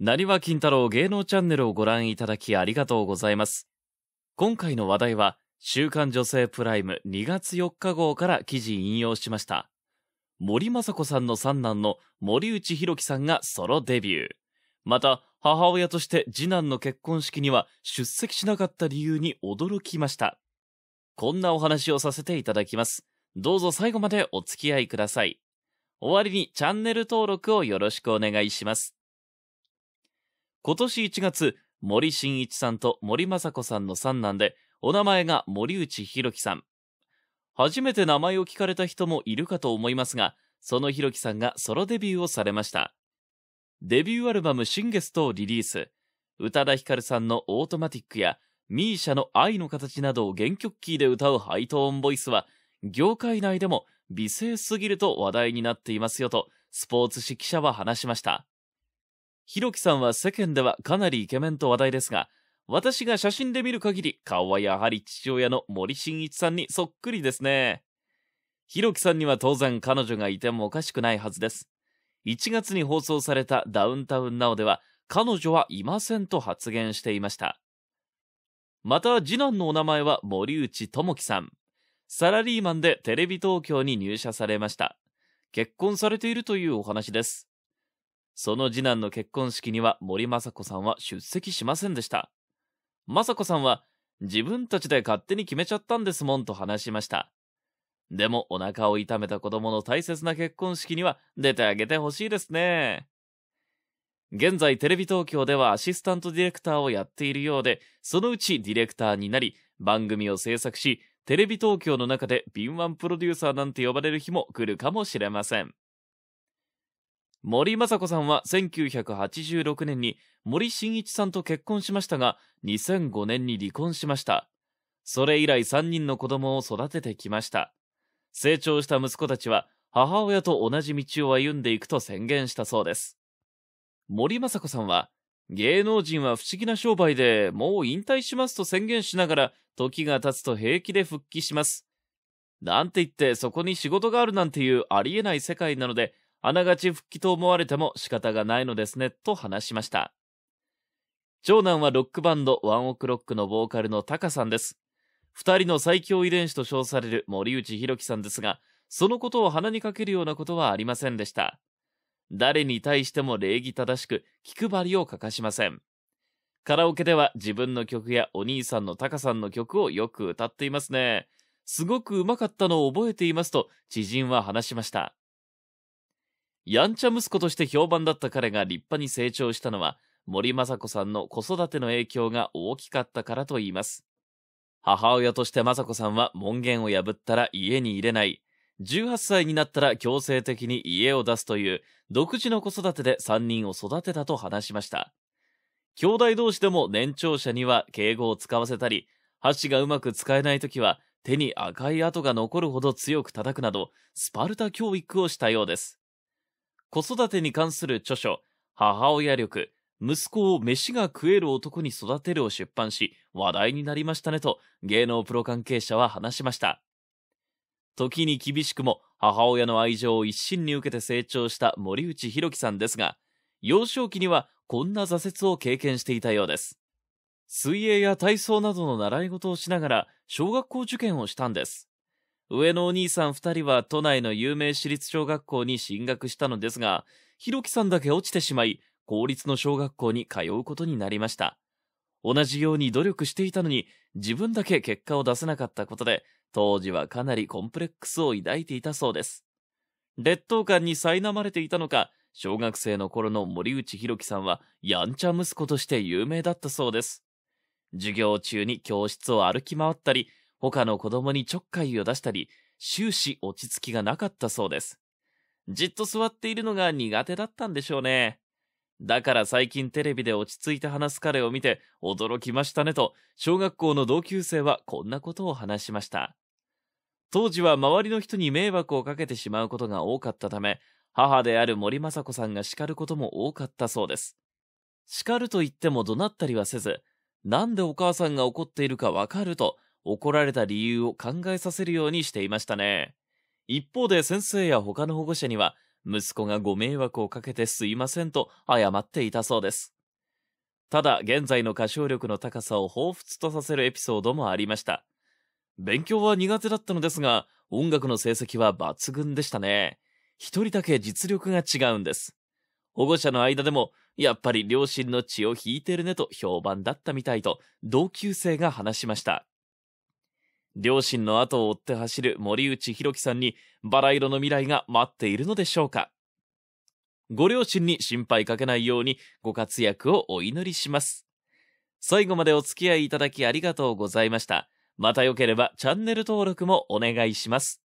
なにわ金太郎芸能チャンネルをご覧いただきありがとうございます。今回の話題は、週刊女性プライム2月4日号から記事引用しました。森雅子さんの三男の森内博樹さんがソロデビュー。また、母親として次男の結婚式には出席しなかった理由に驚きました。こんなお話をさせていただきます。どうぞ最後までお付き合いください。終わりにチャンネル登録をよろしくお願いします。今年1月、森進一さんと森雅子さんの三男で、お名前が森内博樹さん。初めて名前を聞かれた人もいるかと思いますが、その博樹さんがソロデビューをされました。デビューアルバム新月とをリリース。宇多田ヒカルさんのオートマティックや misia の愛の形などを原曲キーで歌うハイトーンボイスは、業界内でも美声すぎると話題になっていますよと、スポーツ紙記者は話しました。ひろきさんは世間ではかなりイケメンと話題ですが、私が写真で見る限り、顔はやはり父親の森進一さんにそっくりですね。ひろきさんには当然彼女がいてもおかしくないはずです。1月に放送されたダウンタウンナオでは、彼女はいませんと発言していました。また、次男のお名前は森内智樹さん。サラリーマンでテレビ東京に入社されました。結婚されているというお話です。その次男の結婚式には森雅子さんは出席しませんでした。雅子さんは自分たちで勝手に決めちゃったんですもんと話しました。でもお腹を痛めた子供の大切な結婚式には出てあげてほしいですね。現在テレビ東京ではアシスタントディレクターをやっているようで、そのうちディレクターになり、番組を制作し、テレビ東京の中で敏腕プロデューサーなんて呼ばれる日も来るかもしれません。森雅子さんは1986年に森進一さんと結婚しましたが、2005年に離婚しました。それ以来3人の子供を育ててきました。成長した息子たちは母親と同じ道を歩んでいくと宣言したそうです。森雅子さんは、芸能人は不思議な商売でもう引退しますと宣言しながら、時が経つと平気で復帰します。なんて言ってそこに仕事があるなんていうありえない世界なので、あながち復帰と思われても仕方がないのですね、と話しました。長男はロックバンドワンオクロックのボーカルのタカさんです。二人の最強遺伝子と称される森内博樹さんですが、そのことを鼻にかけるようなことはありませんでした。誰に対しても礼儀正しく、気配りを欠かしません。カラオケでは自分の曲やお兄さんのタカさんの曲をよく歌っていますね。すごくうまかったのを覚えていますと知人は話しました。やんちゃ息子として評判だった彼が立派に成長したのは、森雅子さんの子育ての影響が大きかったからといいます。母親として雅子さんは門限を破ったら家に入れない、18歳になったら強制的に家を出すという独自の子育てで3人を育てたと話しました。兄弟同士でも年長者には敬語を使わせたり、箸がうまく使えない時は手に赤い跡が残るほど強く叩くなど、スパルタ教育をしたようです。子育てに関する著書、母親力、息子を飯が食える男に育てるを出版し、話題になりましたねと芸能プロ関係者は話しました。時に厳しくも母親の愛情を一身に受けて成長した森内博樹さんですが、幼少期にはこんな挫折を経験していたようです。水泳や体操などの習い事をしながら小学校受験をしたんです。上のお兄さん二人は都内の有名私立小学校に進学したのですが、ひろきさんだけ落ちてしまい、公立の小学校に通うことになりました。同じように努力していたのに、自分だけ結果を出せなかったことで、当時はかなりコンプレックスを抱いていたそうです。劣等感に苛まれていたのか、小学生の頃の森内博樹さんは、やんちゃ息子として有名だったそうです。授業中に教室を歩き回ったり、他の子供にちょっかいを出したり、終始落ち着きがなかったそうです。じっと座っているのが苦手だったんでしょうね。だから最近テレビで落ち着いて話す彼を見て驚きましたねと、小学校の同級生はこんなことを話しました。当時は周りの人に迷惑をかけてしまうことが多かったため、母である森雅子さんが叱ることも多かったそうです。叱ると言っても怒鳴ったりはせず、なんでお母さんが怒っているかわかると、怒られた理由を考えさせるようにしていましたね。一方で先生や他の保護者には、息子がご迷惑をかけてすいませんと謝っていたそうです。ただ、現在の歌唱力の高さを彷彿とさせるエピソードもありました。勉強は苦手だったのですが、音楽の成績は抜群でしたね。一人だけ実力が違うんです。保護者の間でも、やっぱり両親の血を引いてるねと評判だったみたいと、同級生が話しました。両親の後を追って走る森内博樹さんにバラ色の未来が待っているのでしょうかご両親に心配かけないようにご活躍をお祈りします。最後までお付き合いいただきありがとうございました。またよければチャンネル登録もお願いします。